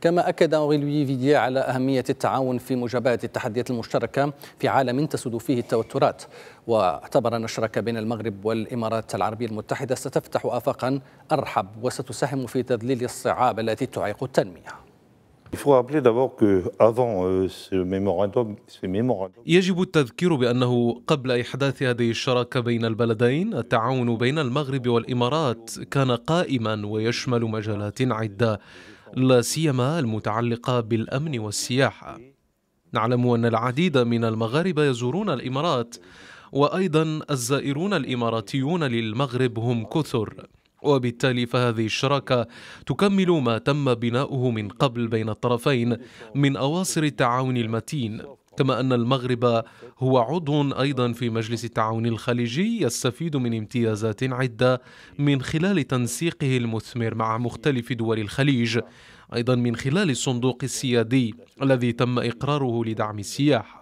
كما أكد أوري لوي فيديا على أهمية التعاون في مجابهة التحديات المشتركة في عالم تسود فيه التوترات واعتبر أن الشراكة بين المغرب والإمارات العربية المتحدة ستفتح آفاقا أرحب وستساهم في تذليل الصعاب التي تعيق التنمية Il faut rappeler d'abord que avant euh, ce mémorandum, ce mémorandum يجب التذكير بأنه قبل إحداث هذه الشراكة بين البلدين التعاون بين المغرب والإمارات كان قائما ويشمل مجالات عدة لا سيما المتعلقة بالأمن والسياحة نعلم أن العديد من المغاربة يزورون الإمارات وأيضا الزائرون الإماراتيون للمغرب هم كثر وبالتالي فهذه الشراكة تكمل ما تم بناؤه من قبل بين الطرفين من أواصر التعاون المتين كما أن المغرب هو عضو أيضا في مجلس التعاون الخليجي يستفيد من امتيازات عدة من خلال تنسيقه المثمر مع مختلف دول الخليج أيضا من خلال الصندوق السيادي الذي تم إقراره لدعم السياحة